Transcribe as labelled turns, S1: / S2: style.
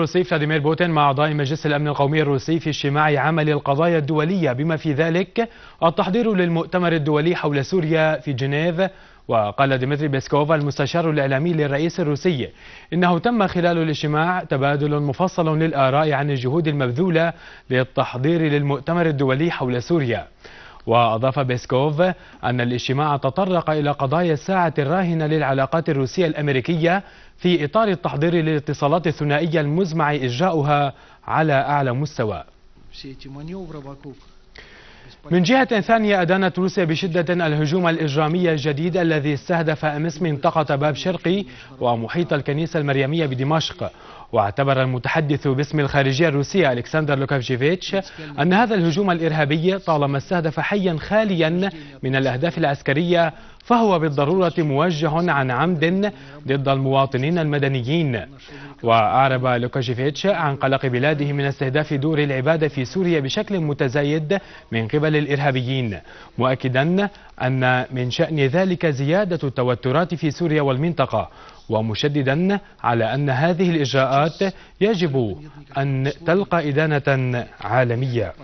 S1: الروسي فلاديمير بوتين مع أعضاء مجلس الأمن القومي الروسي في اجتماع عمل القضايا الدولية بما في ذلك التحضير للمؤتمر الدولي حول سوريا في جنيف وقال ديمتري بيسكوف المستشار الإعلامي للرئيس الروسي إنه تم خلال الاجتماع تبادل مفصل للآراء عن الجهود المبذولة للتحضير للمؤتمر الدولي حول سوريا وأضاف بيسكوف أن الاجتماع تطرق إلى قضايا الساعة الراهنة للعلاقات الروسية الأمريكية في إطار التحضير للاتصالات الثنائية المزمع إجراؤها على أعلى مستوى من جهة ثانية أدانت روسيا بشدة الهجوم الإجرامي الجديد الذي استهدف أمس منطقة باب شرقي ومحيط الكنيسة المريمية بدمشق واعتبر المتحدث باسم الخارجية الروسية ألكسندر لوكافجيفيتش أن هذا الهجوم الإرهابي طالما استهدف حيا خاليا من الأهداف العسكرية فهو بالضرورة موجه عن عمد ضد المواطنين المدنيين وأعرب لوكاشيفيتش عن قلق بلاده من استهداف دور العبادة في سوريا بشكل متزايد من قبل الإرهابيين مؤكدا أن من شأن ذلك زيادة التوترات في سوريا والمنطقة ومشددا على أن هذه الإجراءات يجب أن تلقى إدانة عالمية